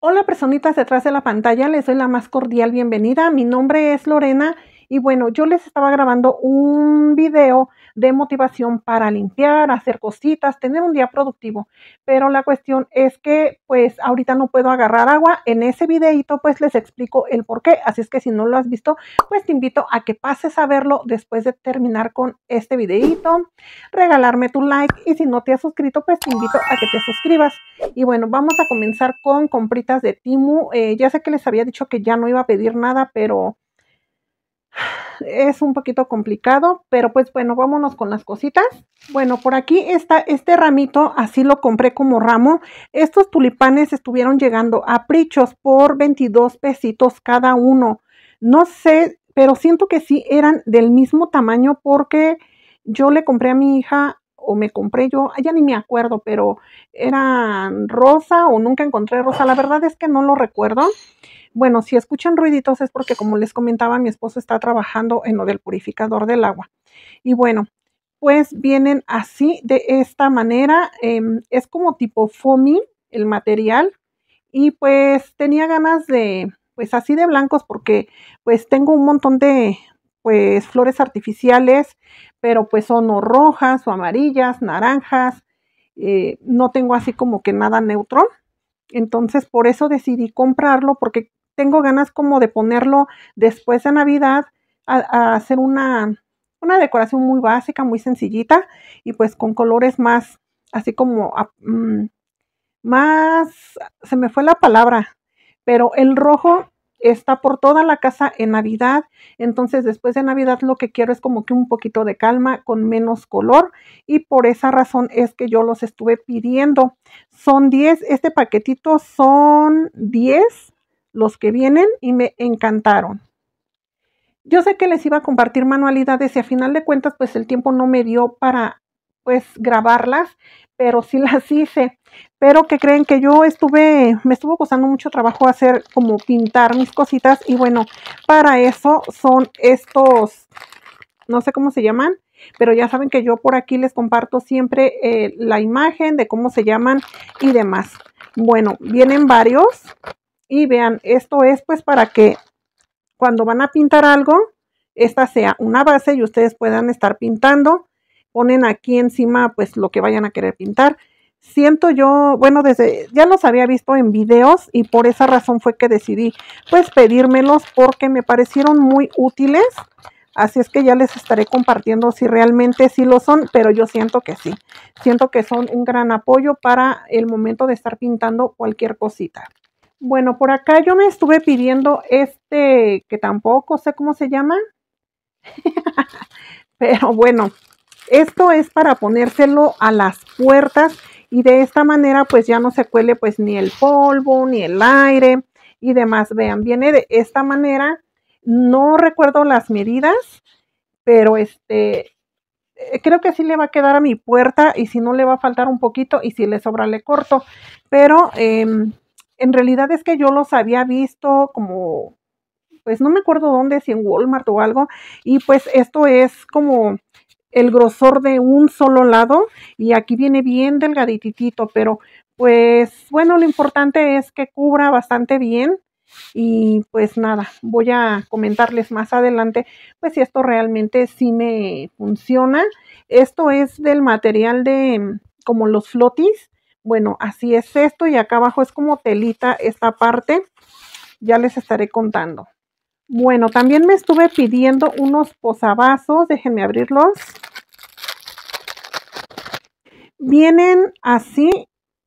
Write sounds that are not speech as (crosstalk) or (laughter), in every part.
Hola personitas detrás de la pantalla, les doy la más cordial bienvenida. Mi nombre es Lorena y bueno, yo les estaba grabando un video de motivación para limpiar, hacer cositas, tener un día productivo. Pero la cuestión es que pues ahorita no puedo agarrar agua. En ese videito pues les explico el por qué. Así es que si no lo has visto, pues te invito a que pases a verlo después de terminar con este videito, regalarme tu like y si no te has suscrito, pues te invito a que te suscribas. Y bueno, vamos a comenzar con compritas de Timu. Eh, ya sé que les había dicho que ya no iba a pedir nada, pero es un poquito complicado, pero pues bueno, vámonos con las cositas. Bueno, por aquí está este ramito, así lo compré como ramo. Estos tulipanes estuvieron llegando a prichos por 22 pesitos cada uno. No sé, pero siento que sí eran del mismo tamaño porque yo le compré a mi hija o me compré yo, ah, ya ni me acuerdo, pero era rosa o nunca encontré rosa, la verdad es que no lo recuerdo. Bueno, si escuchan ruiditos es porque como les comentaba, mi esposo está trabajando en lo del purificador del agua. Y bueno, pues vienen así de esta manera, em, es como tipo foamy el material y pues tenía ganas de pues así de blancos porque pues tengo un montón de pues flores artificiales, pero pues son rojas o amarillas, naranjas, eh, no tengo así como que nada neutro. Entonces por eso decidí comprarlo porque tengo ganas como de ponerlo después de Navidad a, hacer una, decoración muy básica, muy sencillita y pues con colores más, así como, mm, más, se me fue la palabra, pero el rojo está por toda la casa en Navidad. Entonces, después de Navidad lo que quiero es como que un poquito de calma, con menos color. Y por esa razón es que yo los estuve pidiendo. Son 10, este paquetito son 10 los que vienen y me encantaron. Yo sé que les iba a compartir manualidades y a final de cuentas pues el tiempo no me dio para pues grabarlas, pero si las hice. Pero que creen que yo estuve, me estuvo costando mucho trabajo hacer como pintar mis cositas y bueno, para eso son estos, no sé cómo se llaman, pero ya saben que yo por aquí les comparto siempre eh, la imagen de cómo se llaman y demás. Bueno, vienen varios y vean, esto es pues para que cuando van a pintar algo, esta sea una base y ustedes puedan estar pintando ponen aquí encima pues lo que vayan a querer pintar. Siento yo, bueno, desde ya los había visto en videos y por esa razón fue que decidí pues pedírmelos porque me parecieron muy útiles. Así es que ya les estaré compartiendo si realmente sí lo son, pero yo siento que sí. Siento que son un gran apoyo para el momento de estar pintando cualquier cosita. Bueno, por acá yo me estuve pidiendo este que tampoco sé cómo se llama. (laughs) pero bueno, esto es para ponérselo a las puertas y de esta manera pues ya no se cuele pues ni el polvo, ni el aire y demás. Vean, viene de esta manera. No recuerdo las medidas, pero este eh, creo que sí le va a quedar a mi puerta y si no le va a faltar un poquito y si le sobra le corto. Pero em, en realidad es que yo los había visto como, pues no me acuerdo dónde, si en Walmart o algo. Y pues esto es como el grosor de un solo lado y aquí viene bien delgaditito pero pues bueno, lo importante es que cubra bastante bien y pues nada, voy a comentarles más adelante pues si esto realmente sí me funciona. Esto es del material de como los flotis. Bueno, así es esto y acá abajo es como telita esta parte. Ya les estaré contando. Bueno, también me estuve pidiendo unos posavasos, déjenme abrirlos vienen así,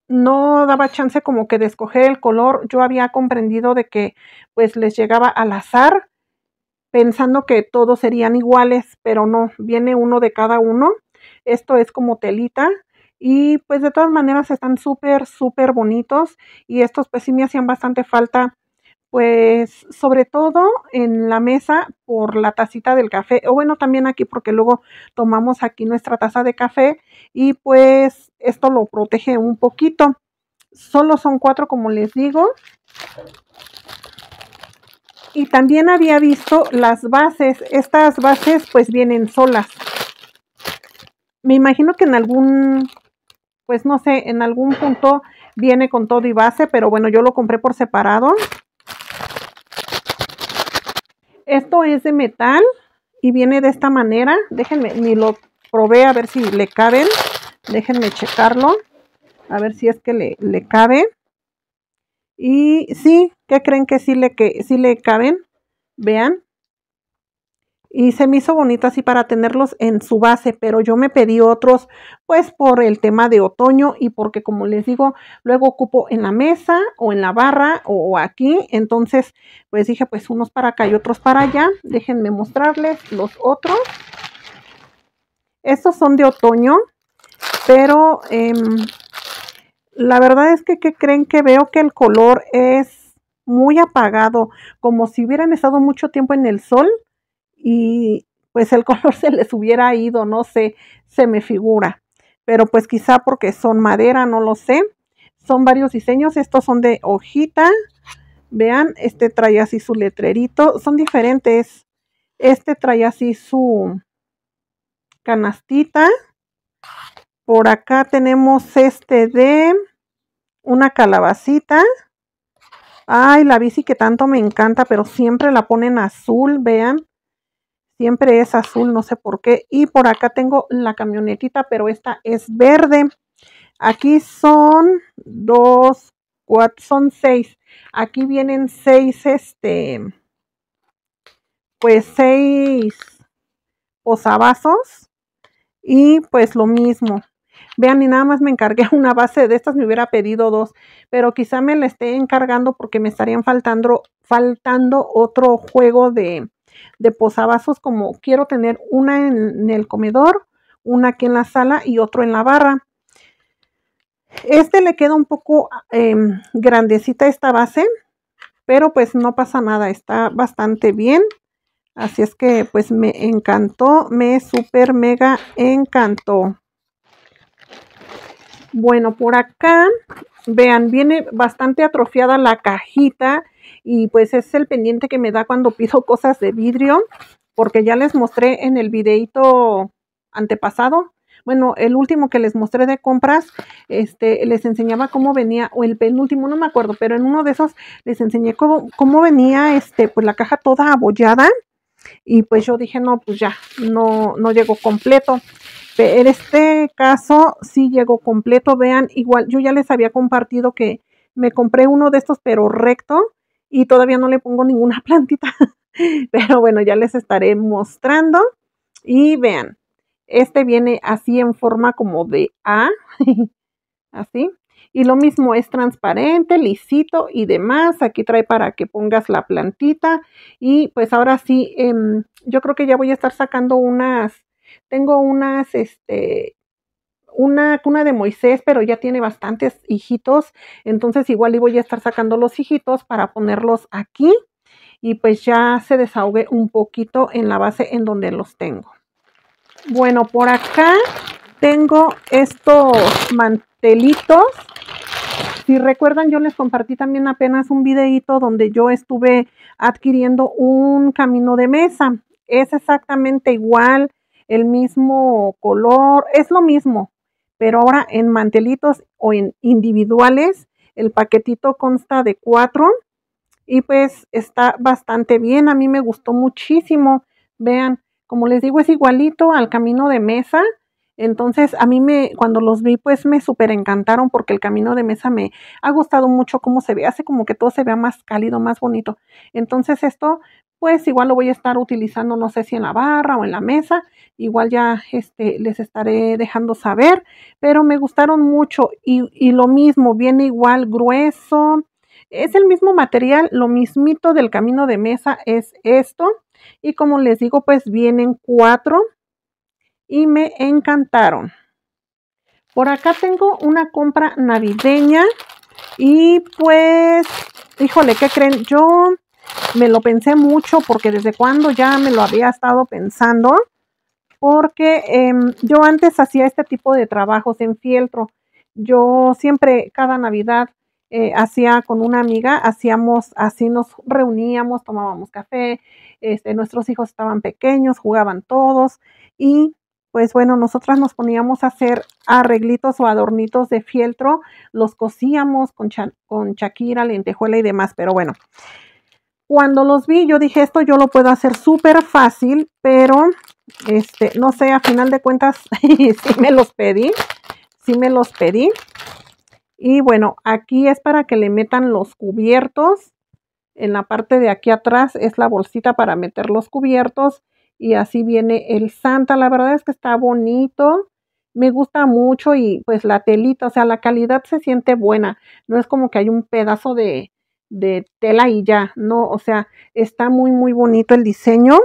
no daba chance como que de escoger el color. Yo había comprendido de que pues les llegaba al azar, pensando que todos serían iguales, pero no, viene uno de cada uno. Esto es como telita. Y pues de todas maneras están súper, súper bonitos. Y estos pues sí me hacían bastante falta pues sobre todo en la mesa por la tacita del café, o bueno, también aquí porque luego tomamos aquí nuestra taza de café y pues esto lo protege un poquito. Solo son cuatro, como les digo. Y también había visto las bases. Estas bases pues vienen solas. Me imagino que en algún, pues no sé, en algún punto viene con todo y base, pero bueno, yo lo compré por separado. Esto es de metal y viene de esta manera. Déjenme, ni lo probé a ver si le caben. Déjenme checarlo. A ver si es que le, le cabe. Y sí, ¿qué creen que le, que, sí le caben? Vean, y se me hizo bonito así para tenerlos en su base, pero yo me pedí otros pues por el tema de otoño y porque como les digo, luego ocupo en la mesa o en la barra o, aquí, entonces pues dije pues unos para acá y otros para allá, déjenme mostrarles los otros. Estos son de otoño, pero em, la verdad es que creen que veo que el color es muy apagado, como si hubieran estado mucho tiempo en el sol y pues el (laughs) color se les hubiera ido, no sé, se me figura. Pero pues quizá porque son madera, no lo sé. Son varios diseños, estos son de hojita. Vean, este trae así su letrerito, son diferentes. Este trae así su canastita. Por acá tenemos este de una calabacita. Ay, la bici que tanto me encanta, pero siempre la ponen azul, vean. Siempre es azul, no sé por qué. Y por acá tengo la camionetita, pero esta es verde. Aquí son dos, cuatro, son seis. Aquí vienen seis, este, pues seis posavasos. Y pues lo mismo, Vean, y nada más me encargué (laughs) una base de estas, me hubiera pedido dos, pero quizá me la esté encargando porque me estarían faltando, faltando otro juego de, de posavasos como quiero tener una en, el comedor, una aquí en la sala y otro en la barra. Este le queda un poco em, grandecita esta base, pero pues no pasa nada, está bastante bien. Así es que pues me encantó, me super mega encantó. Bueno, por acá, vean, viene bastante atrofiada la cajita y pues es el pendiente que me da cuando pido (laughs) cosas de vidrio, porque ya les mostré en el videito antepasado, bueno, el último que les mostré de compras, este, les enseñaba cómo venía, o el penúltimo, no me acuerdo, pero en uno de esos les enseñé cómo, cómo venía, este, pues la caja toda abollada, y pues yo dije, no, pues ya, no, no llegó completo. En este caso sí llegó completo, vean, igual yo ya les había compartido que me compré uno de estos pero recto y todavía no le pongo ninguna (laughs) plantita, pero bueno, ya les estaré mostrando y vean, este viene así en forma como de A, (laughs) así, y lo mismo es transparente, lisito y demás. Aquí trae para que pongas la plantita. Y pues ahora sí, em, yo creo que ya voy a estar sacando unas, tengo unas, este, una cuna de Moisés, pero ya tiene bastantes hijitos, entonces igual y voy a estar sacando los hijitos para ponerlos aquí y pues ya se desahogue un poquito en la base en donde los tengo. Bueno, por acá tengo estos mantelitos. Si recuerdan, yo les compartí también apenas un videito donde yo estuve adquiriendo un camino de mesa. Es exactamente igual, el mismo color, es lo mismo pero ahora en mantelitos o en individuales el paquetito consta de cuatro y pues está bastante bien. A mí me gustó muchísimo. Vean, como les digo, es igualito al camino de mesa. Entonces, a mí me, cuando los vi, pues me súper encantaron porque el camino de mesa me ha gustado mucho cómo se ve, hace como que todo se vea más cálido, más bonito. Entonces, esto pues igual lo voy a estar utilizando, no sé si en la barra o en la mesa, igual ya este, les estaré dejando saber, pero me gustaron mucho y, y lo mismo, viene igual grueso, es el mismo material, lo mismito del camino de mesa es esto y como les digo, pues vienen cuatro y me encantaron. Por acá tengo una compra navideña y pues, híjole, ¿qué creen? Yo me lo pensé mucho porque desde cuando ya me lo había estado pensando, porque em, yo antes hacía este tipo de trabajos en fieltro. Yo siempre, cada Navidad, eh, hacía con una amiga, hacíamos, así nos reuníamos, tomábamos café, este, nuestros hijos estaban pequeños, jugaban todos y pues bueno, nosotras nos poníamos a hacer arreglitos o adornitos de fieltro, los cosíamos con, con chaquira, lentejuela y demás, pero bueno, cuando los vi, yo dije, esto yo lo puedo hacer súper fácil, pero este, no sé, a final de cuentas, (laughs) sí me los pedí, sí me los pedí. Y bueno, aquí es para que le metan los cubiertos. En la parte de aquí atrás es la bolsita para meter los cubiertos. Y así viene el Santa. La verdad es que está bonito. Me gusta mucho y pues la telita, o sea, la calidad se siente buena. No es como que hay un pedazo de, de tela y ya, no, o sea, está muy, muy bonito el diseño.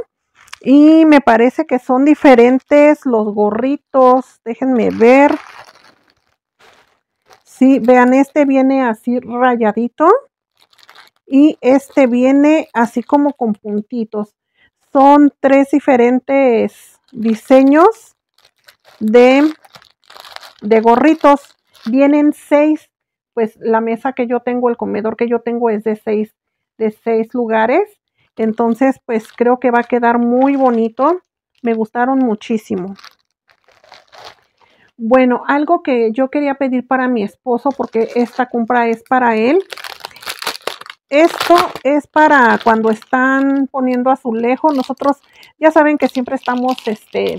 Y me parece que son diferentes los gorritos, déjenme ver. Sí, vean, este viene así rayadito y este viene así como con puntitos. Son tres diferentes diseños de, de gorritos. Vienen seis pues la mesa que yo tengo, el comedor que yo tengo es de seis, de seis lugares. Entonces, pues creo que va a quedar muy bonito. Me gustaron muchísimo. Bueno, algo que yo quería pedir para mi esposo, porque esta compra es para él. Esto es para cuando están poniendo azulejo. Nosotros ya saben que siempre estamos, este,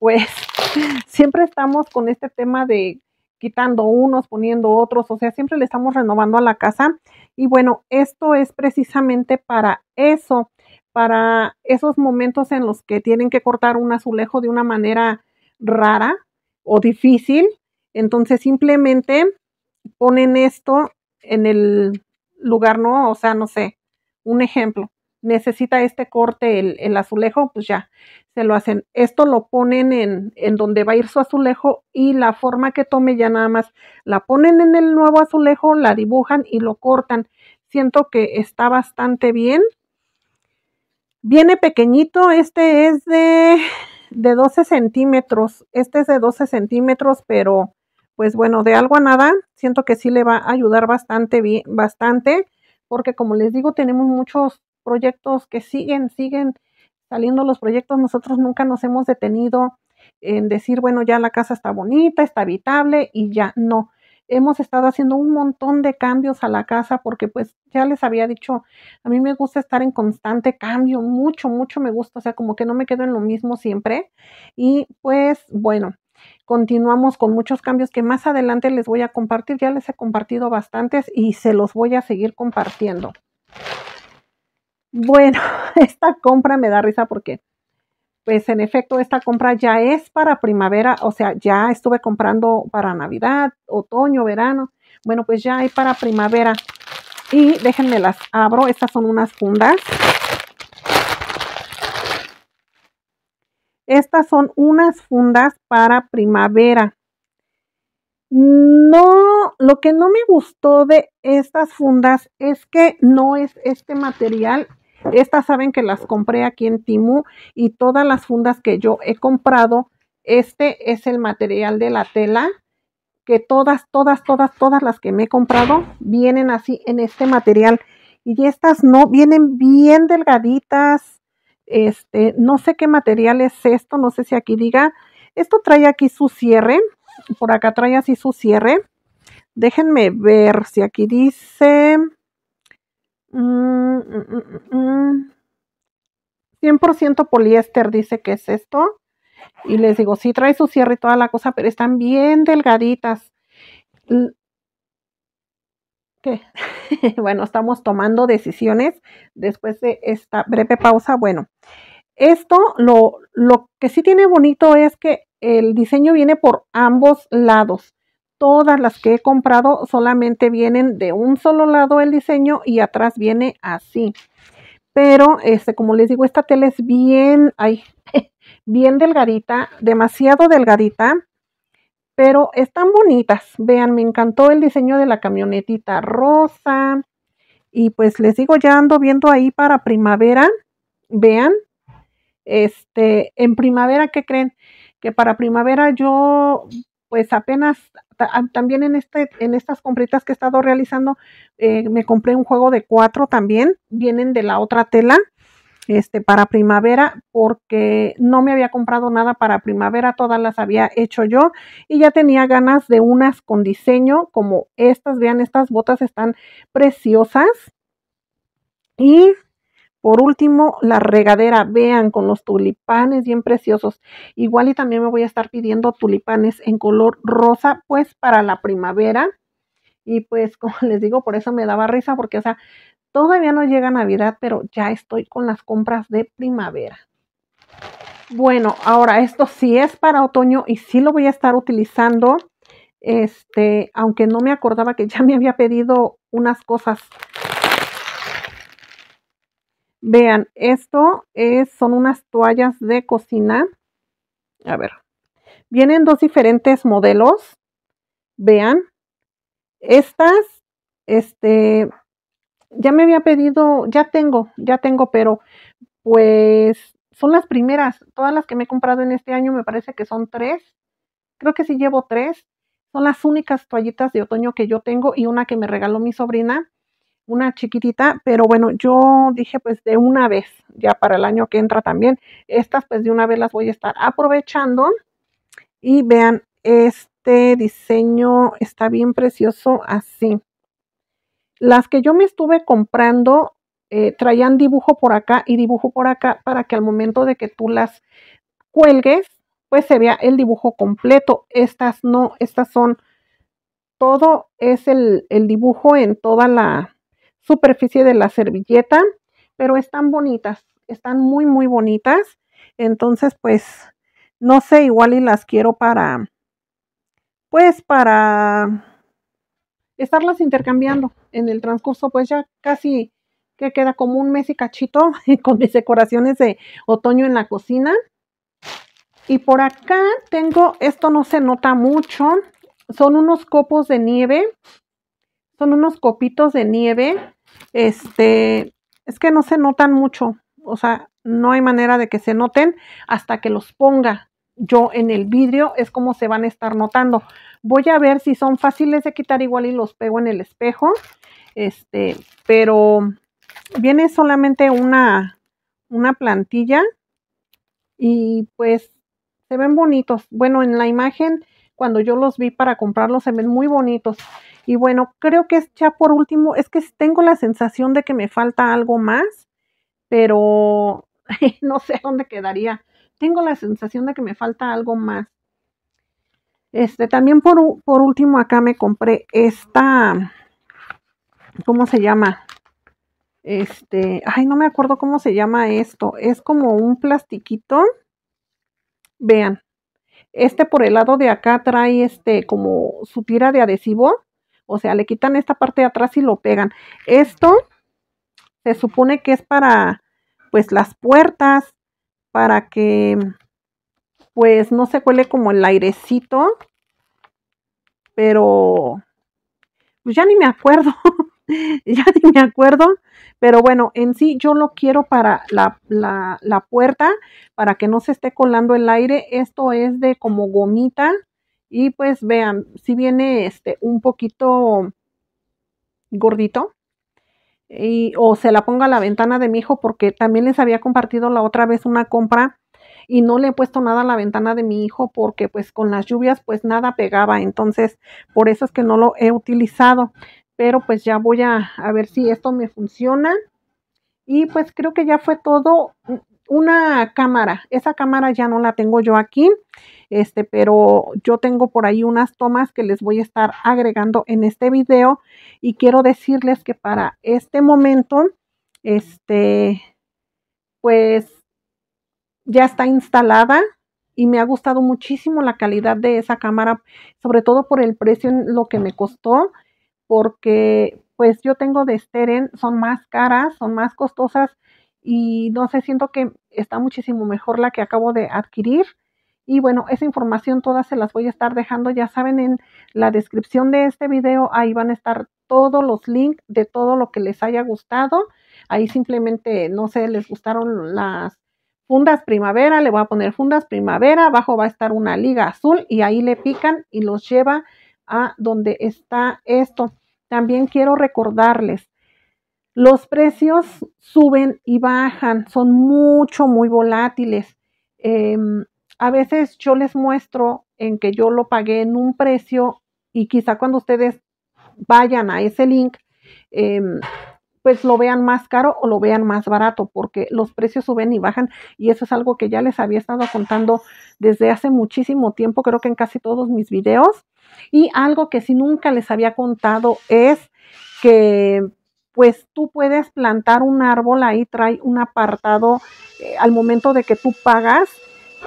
pues, (laughs) siempre estamos con este tema de quitando unos, poniendo otros, o sea, siempre le estamos renovando a la casa. Y bueno, esto es precisamente para eso, para esos momentos en los que tienen que cortar un azulejo de una manera rara o difícil. Entonces simplemente ponen esto en el lugar, ¿no? O sea, no sé, un ejemplo necesita este corte el, azulejo, pues ya se lo hacen. Esto lo ponen en, en, donde va a ir su azulejo y la forma que tome ya nada más la ponen en el nuevo azulejo, la dibujan y lo cortan. Siento que está bastante bien. Viene pequeñito, este es de, de 12 centímetros, este es de 12 centímetros, pero pues bueno, de algo a nada, siento que sí le va a ayudar bastante bien, bastante porque como les digo, tenemos muchos proyectos que siguen, siguen saliendo los proyectos. Nosotros nunca nos hemos detenido en decir, bueno, ya la casa está bonita, está habitable y ya no. Hemos estado haciendo un montón de cambios a la casa porque pues ya les había dicho, a mí me gusta estar en constante cambio, mucho, mucho me gusta, o sea, como que no me quedo en lo mismo siempre. Y pues bueno, continuamos con muchos cambios que más adelante les voy a compartir, ya les he compartido bastantes y se los voy a seguir compartiendo. Bueno, (laughs) esta compra me da risa porque, pues en efecto, esta compra ya es para primavera, o sea, ya estuve comprando para Navidad, otoño, verano. Bueno, pues ya hay para primavera. Y déjenme las abro, estas son unas fundas. Estas son unas fundas para primavera. No, lo que no me gustó de estas fundas es que no es este material estas saben que las compré aquí en Timu y todas las fundas que yo he comprado, este es el material de la tela que todas, todas, todas, todas las que me he comprado vienen así en este material. Y estas no, vienen bien delgaditas. Este, no sé qué material es esto, no sé si aquí diga. Esto trae aquí su cierre, por acá trae así su cierre. Déjenme ver si aquí dice 100% mm, mm, mm, poliéster dice que es esto. Y les digo, si trae su cierre y toda la cosa, pero están bien delgaditas. (laughs) bueno, estamos tomando decisiones después de esta breve pausa. Bueno, esto lo, lo que sí tiene bonito es que el diseño viene por ambos lados todas las que he comprado solamente vienen de un solo lado el diseño y atrás viene así. Pero, este, como les digo, esta tela es bien, ay, (laughs) bien delgadita, demasiado delgadita, pero están bonitas. Vean, me encantó el diseño de la camionetita rosa. Y pues les digo, ya ando viendo ahí para primavera. Vean, este, en primavera, ¿qué creen? Que para primavera yo, pues apenas también en, este, en estas compritas que he estado realizando, eh, me compré un juego de cuatro también, vienen de la otra tela, este, para primavera, porque no me había comprado nada para primavera, todas las había hecho yo y ya tenía ganas de unas con diseño como estas, vean, estas botas están preciosas. Y por último, la regadera, vean, con los tulipanes bien preciosos. Igual y también me voy a estar pidiendo tulipanes en color rosa, pues para la primavera. Y pues, (laughs) como les digo, por eso me daba risa, porque, o sea, todavía no llega Navidad, pero ya estoy con las compras de primavera. Bueno, ahora esto sí es para otoño y sí lo voy a estar utilizando. Este, aunque no me acordaba que ya me había pedido unas cosas Vean, esto es, son unas toallas de cocina. A ver, vienen dos diferentes modelos. Vean, estas, este, ya me había pedido, ya tengo, ya tengo, pero pues son las primeras. Todas las que me he comprado en este año me parece que son tres. Creo que sí llevo tres. Son las únicas toallitas de otoño que yo tengo y una que me regaló mi sobrina una chiquitita, pero bueno, yo dije pues de una vez, ya para el año que entra también, estas pues de una vez las voy a estar aprovechando y vean, este diseño está bien precioso así. Las que yo me estuve comprando eh, traían dibujo por acá y dibujo por acá para que al momento de que tú las cuelgues, pues se vea el dibujo completo. Estas no, estas son, todo es el dibujo en toda la, superficie de la servilleta, pero están bonitas, están muy, muy bonitas. Entonces, pues, no sé, igual y las quiero para, pues, para estarlas intercambiando en el transcurso, pues ya casi que queda como un mes y cachito (laughs) con mis decoraciones de otoño en la cocina. Y por acá tengo, esto no se nota mucho, son unos copos de nieve son unos copitos de nieve. Este, es que no se notan mucho. O sea, no hay manera de que se noten hasta que los ponga yo en el vidrio. Es como se van a estar notando. Voy a ver si son fáciles de quitar igual y los pego en el espejo. Este, pero viene solamente una, una plantilla y pues se ven bonitos. Bueno, en la imagen, cuando yo los vi para comprarlos, se ven muy bonitos. Y bueno, creo que es ya por último, es que tengo la sensación de que me falta algo más, pero (laughs) no sé dónde quedaría. Tengo la sensación de que me falta algo más. Este, también por, por último acá me compré esta, ¿cómo se llama? Este, ay, no me acuerdo cómo se llama esto. Es como un plastiquito. Vean, este por el lado de acá trae este como su tira de adhesivo o sea, le quitan esta parte de atrás y lo pegan. Esto se supone que es para, pues, las puertas, para que, pues, no se cuele como el airecito, pero, pues ya ni me acuerdo, (laughs) ya ni me acuerdo, pero bueno, en sí yo lo quiero para la, la, la puerta, para que no se esté colando el aire. Esto es de como gomita y pues vean, si viene este un poquito gordito, y, o se la ponga a la ventana de mi hijo porque también les había compartido la otra vez una compra y no le he puesto nada a la ventana de mi hijo porque pues con las lluvias pues nada pegaba, entonces por eso es que no lo he utilizado, pero pues ya voy a, a ver si esto me funciona. Y pues creo que ya fue todo una cámara. Esa cámara ya no la tengo yo aquí, este, pero yo tengo por ahí unas tomas que les voy a estar agregando en este video y quiero decirles que para este momento, este, pues ya está instalada y me ha gustado muchísimo la calidad de esa cámara, sobre todo por el precio en lo que me costó, porque pues yo tengo de Steren, son más caras, son más costosas, y no sé, siento que está muchísimo mejor la que acabo de adquirir. Y bueno, esa información todas se las voy a estar dejando, ya saben, en la descripción de este video, ahí van a estar todos los links de todo lo que les haya gustado. Ahí simplemente, no sé, les gustaron las fundas primavera, le voy a poner fundas primavera, abajo va a estar una liga azul y ahí le pican y los lleva a donde está esto. También quiero recordarles los precios suben y bajan, son mucho, muy volátiles. Em, a veces yo les muestro en que yo lo pagué en un precio y quizá cuando ustedes vayan a ese link, em, pues lo vean más caro o lo vean más barato, porque los precios suben y bajan y eso es algo que ya les había estado contando desde hace muchísimo tiempo, creo que en casi todos mis videos. Y algo que si nunca les había contado es que pues tú puedes plantar un árbol, ahí trae un apartado eh, al momento de que tú pagas,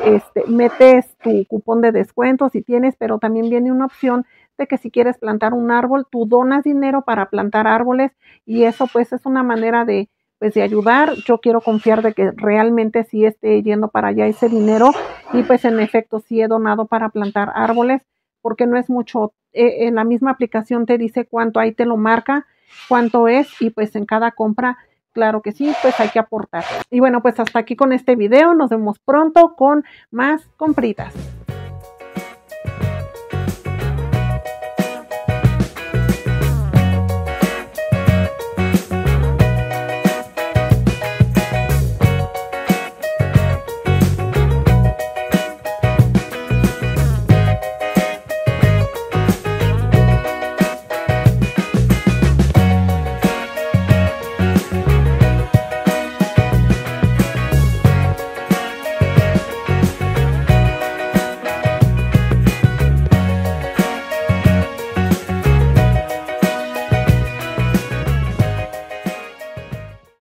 este, metes tu cupón de descuento si tienes, pero también viene una opción de que si quieres plantar un árbol, tú donas dinero para plantar árboles y eso pues es una manera de, pues, ayudar. Yo quiero confiar de que realmente sí esté yendo para allá ese dinero y pues en efecto sí he donado para plantar árboles porque no es mucho. Eh, en la misma aplicación te dice cuánto, ahí te lo marca, cuánto es y pues en cada compra, claro que sí, pues hay que aportar. Y bueno, pues hasta aquí con este video, nos vemos pronto con más compritas.